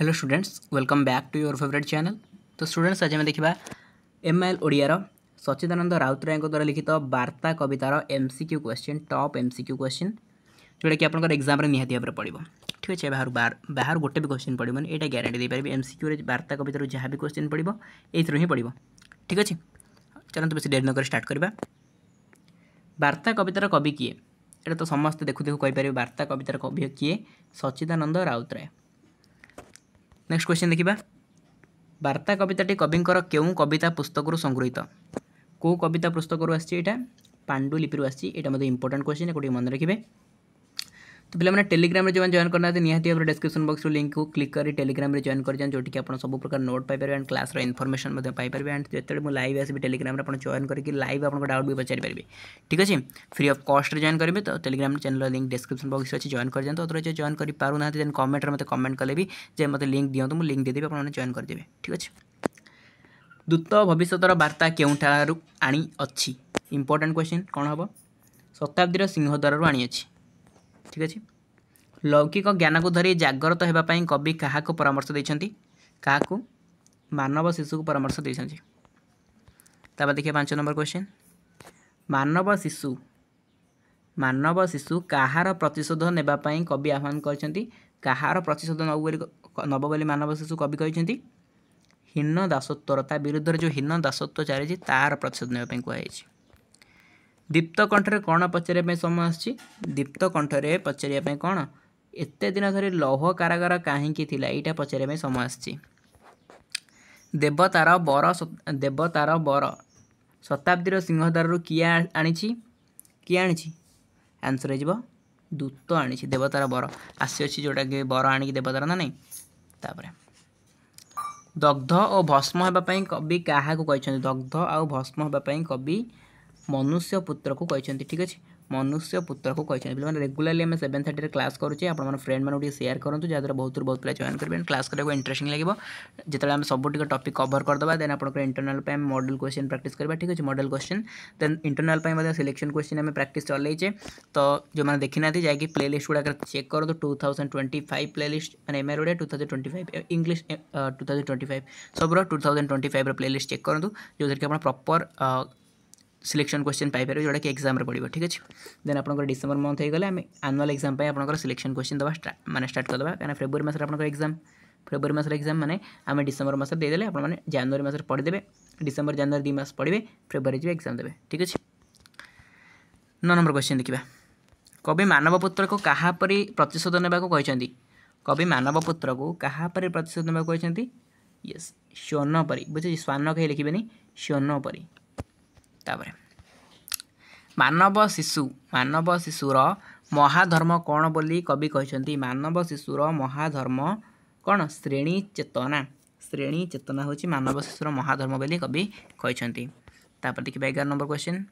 hello students welcome back to your favourite channel तो students आज आम देखा एम एल ओडियार सच्चिदानंद राउतराय द्वारा लिखित बार्ता कवितार एम सिक्यू क्वेश्चन टप एम सिक्यू क्वेश्चन जोटा कि आपंकर एक्जाम निहाती भाव में पड़ो ठीक अच्छे बाहर बार बाहर गोटे भी क्वेश्चन पड़ो यहाँ ग्यारंटी देपर एम सिक्यू वार्ता कवितार जहाँ भी क्वेश्चन पड़ो यू ही पड़ो ठीक अच्छे चलते बेस डेरी नक स्टार्ट करवा वार्ता कवितार कवि किए ये তো সমস্ত দেখু দেখু কইপারে বার্তা কবিতার কবি কিয়ে সচ্চিদানন্দ রাউতরায় ନେକ୍ସଟ କ୍ୱେଶ୍ଚିନ୍ ଦେଖିବା ବାର୍ତ୍ତା କବିତାଟି କବିଙ୍କର କେଉଁ କବିତା ପୁସ୍ତକରୁ ସଂଗୃହୀତ କେଉଁ କବିତା ପୁସ୍ତକରୁ ଆସିଛି ଏଇଟା ପାଣ୍ଡୁଲିପିରୁ ଆସିଛି ଏଇଟା ମଧ୍ୟ ଇମ୍ପୋର୍ଟାଣ୍ଟ କ୍ୱେଶ୍ଚିନ୍ ଏକୁ ଟିକିଏ ମନେ ରଖିବେ তো ପିଲାମାନେ ଟେଲିଗ୍ରାମରେ ଯେଉଁମାନେ ଜଏନ୍ କରିନାହାନ୍ତି ନିହାତି ଭାବରେ ଡେସ୍କ୍ରିପସନ୍ ବକ୍ସରୁ ଲିଙ୍କ୍କୁ କ୍ଲିକ୍ କରି ଟେଲିଗ୍ରାମରେ ଜଏନ୍ କରିଯାଆନ୍ତୁ ଯେଉଁଠିକି ଆପଣ ସବୁ ପ୍ରକାର ନୋଟ୍ ପାଇପାରିବେ ଆଣ୍ଡ କ୍ଲାସ୍ର ଇନଫର୍ମେସନ୍ ମଧ୍ୟ ପାଇପାରିବେ ଆଣ୍ଡ ଯେତେବେଳେ ମୁଁ ଲାଇଭ୍ ଆସିବି ଟେଲିଗ୍ରାମରେ ଆପଣ ଜଏନ୍ କରିକି ଲାଇଭ୍ ଆପଣଙ୍କ ଡାଉଟ୍ ବି ପଚାରିପାରିବେ ଠିକ୍ ଅଛି ଫ୍ରି ଅଫ୍ କଷ୍ଟରେ ଜଏନ୍ କରିବେ ତ ଟେଲିଗ୍ରାମ ଚ୍ୟାନେଲ୍ର ଲିଙ୍କ୍ ଡେସ୍କ୍ରିପସନ୍ ବକ୍ସରେ ଅଛି ଜଏନ୍ କରିଯାଆନ୍ତୁ ଅଥର ଯିଏ ଜଏନ୍ କରିପାରୁନାହାନ୍ତି ଦେନ୍ କମେଣ୍ଟରେ ମୋତେ କମେଣ୍ଟ କଲେ ବି ଯେ ମୋତେ ଲିଙ୍କ୍ ଦିଅନ୍ତୁ ମୁଁ ଲିଙ୍କ୍ ଦେଇଦେବି ଆପଣମାନେ ଜଏନ୍ କରିଦେବେ ଠିକ୍ ଅଛି ଦୂତ ଭବିଷ୍ୟତର ବାର୍ତ୍ତା କେଉଁଠାରୁ ଆଣିଅଛି ଇମ୍ପୋର୍ଟାଣ୍ଟ କ୍ୱେଶ୍ଚିନ୍ କ'ଣ ହେବ ଶତାବ୍ଦୀର ସିଂହଦ୍ୱାରରୁ ଆଣିଅଛି ঠিক ଅଛି ଲୌକିକ ଜ୍ଞାନକୁ ଧରି ଜାଗ୍ରତ ହେବା ପାଇଁ କବି କାହାକୁ ପରାମର୍ଶ ଦେଇଛନ୍ତି କାହାକୁ ମାନବ ଶିଶୁକୁ ପରାମର୍ଶ ଦେଇଛନ୍ତି ତାପରେ ଦେଖିବା ପାଞ୍ଚ ନମ୍ବର କ୍ୱେଶ୍ଚିନ୍ ମାନବ ଶିଶୁ ମାନବ ଶିଶୁ କାହାର ପ୍ରତିଶୋଧ ନେବା ପାଇଁ କବି ଆହ୍ୱାନ କରିଛନ୍ତି କାହାର ପ୍ରତିଶୋଧ ନେବ ବୋଲି ନେବ ବୋଲି ମାନବ ଶିଶୁ କବି କହିଛନ୍ତି ହୀନ ଦାସତ୍ୱର ତା ବିରୁଦ୍ଧରେ ଯେଉଁ ହୀନ ଦାସତ୍ୱ ଚାଲିଛି ତାହାର ପ୍ରତିଶୋଧ ନେବା ପାଇଁ କୁହାଯାଇଛି ଦୀପ୍ତ କଣ୍ଠରେ କ'ଣ ପଚାରିବା ପାଇଁ ସମୟ ଆସୁଛି ଦୀପ୍ତ କଣ୍ଠରେ ପଚାରିବା ପାଇଁ କ'ଣ ଏତେ ଦିନ ଧରି ଲୌହ କାରାଗାର କାହିଁକି ଥିଲା ଏଇଟା ପଚାରିବା ପାଇଁ ସମୟ ଆସିଛି ଦେବତାର ବର ଦେବତାର ବର ଶତାବ୍ଦୀର ସିଂହଦ୍ୱାରରୁ କିଏ ଆଣିଛି କିଏ ଆଣିଛି ଆନ୍ସର୍ ହେଇଯିବ ଦୂତ ଆଣିଛି ଦେବତାର ବର ଆସିଅଛି ଯେଉଁଟାକି ବର ଆଣିକି ଦେବତାର ନା ନାହିଁ ତାପରେ ଦଗ୍ଧ ଓ ଭସ୍ମ ହେବା ପାଇଁ କବି କାହାକୁ କହିଛନ୍ତି ଦଗ୍ଧ ଆଉ ଭସ୍ମ ହେବା ପାଇଁ କବି ମନୁଷ୍ୟ ପୁତ୍ରକୁ କହିଛନ୍ତି ଠିକ୍ ଅଛି ମନୁଷ୍ୟ ପୁତ୍ରକୁ କହିଛନ୍ତି ପିଲାମାନେ ରେଗୁଲାରଲି ଆମେ ସେଭେନ୍ ଥାର୍ଟିରେ କ୍ଲାସ୍ କରୁଛେ ଆପଣମାନେ ଫ୍ରେଣ୍ଡମାନଙ୍କୁ ଟିକେ ସେୟାର କରନ୍ତୁ ଯାହାଦ୍ୱାରା ବହୁତରୁ ବହୁତ ପିଲା ଜଏନ୍ କରିବେ କ୍ଲାସ୍ କରିବାକୁ ଇଣ୍ଟରେଷ୍ଟିଂ ଲାଗିବ ଯେତେବେଳେ ଆମେ ସବୁ ଟିକେ ଟପିକ୍ କଭର କରିଦେବା ଦେନ୍ ଆପଣଙ୍କର ଇଣ୍ଟରନାଲ୍ ପାଇଁ ମଡ଼େଲ୍ କ୍ୱେଶ୍ଚିନ୍ ପ୍ରାକ୍ଟିସ୍ କରିବା ଠିକ୍ ଅଛି ମଡ଼େଲ୍ କ୍ୱେଶ୍ଚିନ୍ ଦେନ୍ ଇଣ୍ଟରନାଲ୍ ପାଇଁ ମଧ୍ୟ ସିଲେକ୍ସନ୍ କ୍ୱେଶ୍ଚିନ୍ ଆମେ ପ୍ରାକ୍ଟିସ୍ ଚଲେଇଛେ ତ ଯେଉଁମାନେ ଦେଖିନାହାନ୍ତି ଯାଇକି ପ୍ଲେ ଲିଷ୍ଟ ଗୁଡ଼ାକରେ ଚେକ୍ କରନ୍ତୁ two thousand twenty five play list ମାନେ ଏମ୍ଆଇ ରୋଡ଼େ two thousand twenty five English two thousand twenty five ସବୁର ଟୁ ଥାଉଜେଣ୍ଡ ଟ୍ୱେଣ୍ଟି ଫାଇଭ୍ର ପ୍ଲେ ଲିଷ୍ଟ ଚେକ୍ କରନ୍ତୁ ଯେଉଁଥିରେ କି ଆପଣ ପ୍ରପର୍ ସିଲେକ୍ସନ୍ କ୍ୱେଶ୍ଚିନ୍ ପାଇପାରିବେ ଯେଉଁଟାକି ଏକ୍ଜାମ୍ରେ ପଡ଼ିବ ଠିକ୍ ଅଛି ଦେନ୍ ଆପଣଙ୍କର ଡିସେମ୍ବର ମନ୍ଥ ହେଇଗଲେ ଆମେ ଆନୁଆଲ୍ ଏକ୍ଜାମ୍ ପାଇଁ ଆପଣଙ୍କର ସିଲେକ୍ସନ୍ କ୍ୱେଶ୍ଚିନ୍ ଦେବା ମାନେ ଷ୍ଟାର୍ଟ କରିଦେବା କାରଣ ଫେବୃଆରୀ ମାସରେ ଆପଣଙ୍କର ଏକ୍ଜାମ୍ ଫେବୃଆରୀ ମାସର ଏକ୍ଜାମ୍ ମାନେ ଆମେ ଡିସେମ୍ବର ମାସରେ ଦେଇଦେଲେ ଆପଣମାନେ ଜାନୁଆରୀ ମାସରେ ପଢ଼ିଦେବେ ଡିସେମ୍ବର ଜାନୁଆରୀ ଦୁଇ ମାସ ପଢ଼ିବେ ଫେବୃଆରୀ ଯିବେ ଏକ୍ଜାମ୍ ଦେବେ ଠିକ୍ ଅଛି ନଅ ନମ୍ବର କ୍ୱେଶ୍ଚିନ୍ ଦେଖିବା କବି ମାନବପୁତ୍ରକୁ କାହାପରି ପ୍ରତିଶୋଧ ନେବାକୁ କହିଛନ୍ତି କବି ମାନବପୁତ୍ରକୁ କାହାପରି ପ୍ରତିଶୋଧ ନେବାକୁ କହିଛନ୍ତି ୟେସ୍ ଶ୍ଵନ ପରି ବୁଝିଛି ଶ୍ୱାନ କେହି ଲେଖିବେନି ଶ୍ଵନ ପରି ହିସାବରେ ମାନବ ଶିଶୁ ମାନବ ଶିଶୁର ମହାଧର୍ମ କ'ଣ ବୋଲି କବି କହିଛନ୍ତି ମାନବ ଶିଶୁର ମହାଧର୍ମ କ'ଣ ଶ୍ରେଣୀ ଚେତନା ଶ୍ରେଣୀ ଚେତନା ହେଉଛି ମାନବ ଶିଶୁର ମହାଧର୍ମ ବୋଲି କବି କହିଛନ୍ତି ତାପରେ ଦେଖିବା ଏଗାର ନମ୍ବର କ୍ୱେଶ୍ଚିନ୍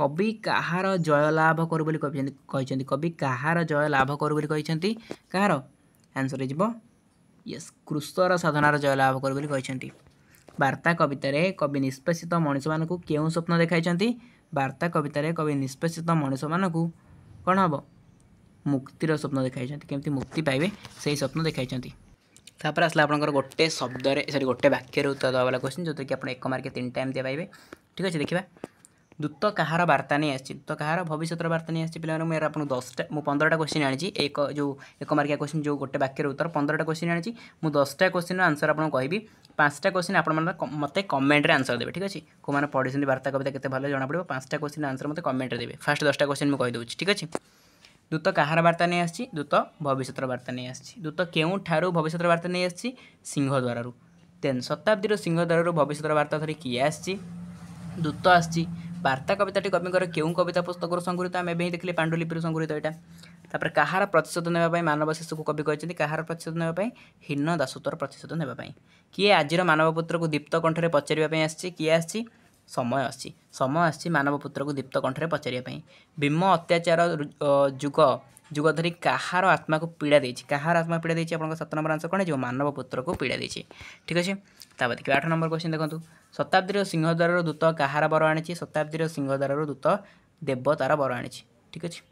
କବି କାହାର ଜୟଲାଭ କରୁ ବୋଲି କହିଛନ୍ତି କହିଛନ୍ତି କବି କାହାର ଜୟଲାଭ କରୁ ବୋଲି କହିଛନ୍ତି କାହାର ଆନ୍ସର୍ ହେଇଯିବ ୟେସ୍ କୃଷର ସାଧନାର ଜୟଲାଭ କରୁ ବୋଲି କହିଛନ୍ତି वार्ता कवित कवि निष्पेषित मनिस म केही स्वप्नु देखाइन्छ वार्ता कवित कवि निष्पेषित मनिष म कन हे मुक्तिर स्वप्नु देखाइन्छ केही स्वप्नु देखाइन्छ तपाईँको गोटे शब्दले सरी गोटे वाक्यहरू उत्तर क्वेश्चन जो कि आफ्नो एक मर्क तिन टाइम दिए ठीक अहिले देखा ଦୂତ କାହାର ବାର୍ତ୍ତା ନେଇ ଆସିଛି ଦୂତ କାହାର ଭବିଷ୍ୟତର ବାର୍ତ୍ତା ନେଇ ଆସିଛି ପିଲାମାନେ ମୁଁ ଏହାର ଆପଣଙ୍କୁ ଦଶଟା ମୁଁ ପନ୍ଦରଟା କୋଶ୍ଚିନ୍ ଆଣିଛି ଏକ ଯେଉଁ ଏକ ମାର୍କିଆ କୋଶ୍ଚିନ୍ ଯେଉଁ ଗୋଟେ ବାକ୍ୟର ଉତ୍ତର ପନ୍ଦରଟା କୋଶ୍ଚିନ୍ ଆଣିଛି ମୁଁ ଦଶଟା କୋଶ୍ଚିନ୍ର ଆନ୍ସର୍ ଆପଣଙ୍କୁ କହିବି ପାଞ୍ଚଟା କୋଶ୍ଚିନ୍ ଆପଣମାନେ ମୋତେ କମେଣ୍ଟରେ ଆନ୍ସର ଦେବେ ଠିକ୍ ଅଛି କେଉଁମାନେ ପଢ଼ିଛନ୍ତି ବାର୍ତ୍ତା କବିତା କେତେ ଭଲ ଜଣାପଡ଼ିବ ପାଞ୍ଚଟା କୋଶ୍ଚିନ୍ ଆନ୍ସର ମୋତେ କମେଣ୍ଟରେ ଦେବେ ଫାର୍ଷ୍ଟ ଦଶଟା କୋଶ୍ଚିନ୍ ମୁଁ କହିଦେଉଛି ଠିକ୍ ଅଛି ଦୂତ କାହାର ବାର୍ତ୍ତା ନେଇ ଆସିଛି ଦୂତ ଭବିଷ୍ୟତର ବାର୍ତ୍ତା ନେଇ ଆସିଛି ଦୂତ କେଉଁଠାରୁ ଭବିଷ୍ୟତର ବାର୍ତ୍ତା ନେଇ ଆସିଛି ସିଂହଦ୍ୱାରରୁ ଦେନ୍ ଶତାବ୍ଦୀର ସିଂହଦ୍ୱାରରୁ ଭବିଷ୍ୟତର ବାର୍ତ୍ତା ଧରି କିଏ ଆସିଛି ଦୂତ ଆସିଛି ବାର୍ତ୍ତା କବିତାଟି କବିଙ୍କର କେଉଁ କବିତା ପୁସ୍ତକରୁ ସଂଗୃହୀତ ଆମେ ଏବେ ହିଁ ଦେଖିଲେ ପାଣ୍ଡୁଲିପିରୁ ସଂଗୃହୀତ ଏଇଟା ତାପରେ କାହାର ପ୍ରତିଶୋଧ ନେବା ପାଇଁ ମାନବ ଶିଶୁକୁ କବି କହିଛନ୍ତି କାହାର ପ୍ରତିଶୋଧ ନେବା ପାଇଁ ହୀନ ଦାସତ୍ୱର ପ୍ରତିଶୋଧ ନେବା ପାଇଁ କିଏ ଆଜିର ମାନବ ପୁତ୍ରକୁ ଦୀପ୍ତ କଣ୍ଠରେ ପଚାରିବା ପାଇଁ ଆସିଛି କିଏ ଆସିଛି ସମୟ ଆସିଛି ସମୟ ଆସିଛି ମାନବ ପୁତ୍ରକୁ ଦୀପ୍ତ କଣ୍ଠରେ ପଚାରିବା ପାଇଁ ଭୀମ ଅତ୍ୟାଚାର ଯୁଗ जुग कहार आत्मा को पीड़ा देती कहार आत्मा पीड़ा देती आप सत नंबर आंसर कौन जो मानव पुत्र को पीड़ा देती ठीक अच्छे ताप देखिए आठ नंबर क्वेश्चन देखो शताब्दीर सिंहद्वार दूत कहार बर आनी शताब्दीर सिंहद्वार दूत देव तार बर आनी ठीक अच्छे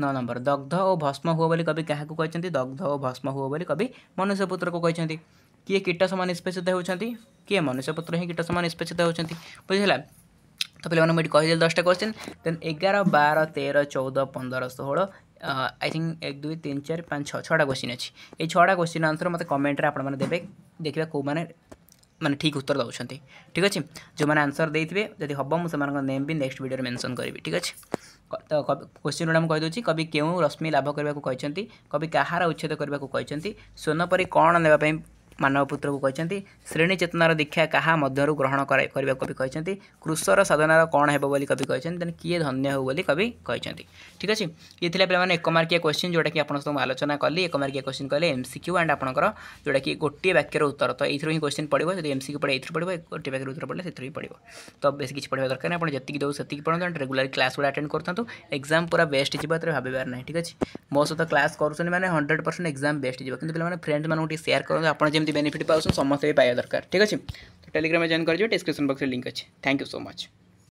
नौ नंबर दग्ध और भस्म हुए बोली कवि क्या कहते दग्ध और भस्म हुए बोली कवि मनुष्य पुत्र को कहते किए कीट सामान निष्पेषित होती किए मनुष्य पुत्र ही कीट सामान निष्पेषित होती बुझेगा तो पे मैंने कहीदेल दसटा क्वेश्चन देन एगार बार तेरह चौदह पंदर षोह आई थिंक एक दुई तीन चार पाँच छः छटा क्वेश्चन अच्छी ये छटा क्वेश्चन आंसर मत कमेंट्रे आपने देते देखा कौ मैंने মানে ঠিক উত্তর দেওয়া ঠিক আছে যে আনসর দিয়ে যদি হব মু নেম বি নেক্সট ভিডিওরে মেনশন করবি ঠিক আছে তো কোশ্চিন গুড়া মুদি কবি কেউ রশ্মি লাভ করা কবি কাহার উচ্ছেদ করা সোন পরি কণ নেওয়া ମାନବପୁତ୍ରକୁ କହିଛନ୍ତି ଶ୍ରେଣୀ ଚେତନାର ଦୀକ୍ଷା କାହା ମଧ୍ୟରୁ ଗ୍ରହଣ କରିବାକୁ କବି କହିଛନ୍ତି କୃଷର ସାଧନାର କ'ଣ ହେବ ବୋଲି କବି କହିଛନ୍ତି ଦେନ୍ କିଏ ଧନ୍ୟ ହେଉ ବୋଲି କବି କହିଛନ୍ତି ଠିକ୍ ଅଛି ଇଏ ଥିଲା ପିଲାମାନେ ଏକମାର୍କିଆ କ୍ୱେଶ୍ଚିନ୍ ଯେଉଁଟାକି ଆପଣଙ୍କ ସହିତ ମୁଁ ଆଲୋଚନା କଲି ଏକମାର୍କିଆ କ୍ୱେଶ୍ଚିନ୍ କହିଲେ ଏମ୍ ସି କ୍ୟୁ ଆଣ୍ଡ ଆପଣଙ୍କର ଯେଉଁଟାକି ଗୋଟିଏ ବାକ୍ୟର ଉତ୍ତର ତ ଏଇଥିରୁ ହିଁ କ୍ୱେଶ୍ଚିନ୍ ପଡ଼ିବ ଯଦି ଏମ୍ ସି କ୍ୟୁ ପଡ଼େ ଏଇଥିରୁ ପଡ଼ିବ ଗୋଟିଏ ବାକ୍ୟର ଉତ୍ତର ପଡ଼ିଲେ ସେଥିରୁ ହିଁ ପଡ଼ିବ ତ ବେଶୀ କିଛି ପଢ଼ିବା ଦରକାର ନାହିଁ ଆପଣ ଯେତିକି ଦେଉ ସେତିକି ପଢ଼ନ୍ତୁ ଆଣ୍ଡ ରେଗୁଲାର କ୍ଲାସ୍ ଗୁଡ଼ା ଆଟେଣ୍ଡ କରୁଥାନ୍ତୁ ଏକ୍ଜାମ୍ ପୁରା ବେଷ୍ଟ ଯିବ ଏଥିରେ ଭାବିବାର ନାହିଁ ଠିକ୍ ଅଛି ମୋ ସହିତ କ୍ଲାସ୍ କରୁଛନ୍ତି ମାନେ ହଣ୍ଡ୍ରେଡ଼ ପରସେଣ୍ଟ ଏକ୍ଜାମ୍ ବେଷ୍ଟ ଯିବ କିନ୍ତୁ ପିଲାମାନେ ଫ୍ରେଣ୍ଡମାନଙ୍କୁ ଟିକେ ସେୟାର କରନ୍ତୁ ଆପଣ ଯେମିତି ବେନିଫିଟ୍ ପାଉଛନ୍ତି ସମସ୍ତେ ବି ପାଇବା ଦରକାର ଠିକ୍ ଅଛି ଟେଲିଗ୍ରାମରେ ଜଏନ୍ କରିଯିବେ ଡିସ୍କ୍ରିପସନ୍ ବକ୍ସରେ ଲିଙ୍କ୍ ଅଛି ଥ୍ୟାଙ୍କ ୟୁ ସୋ ମଚ୍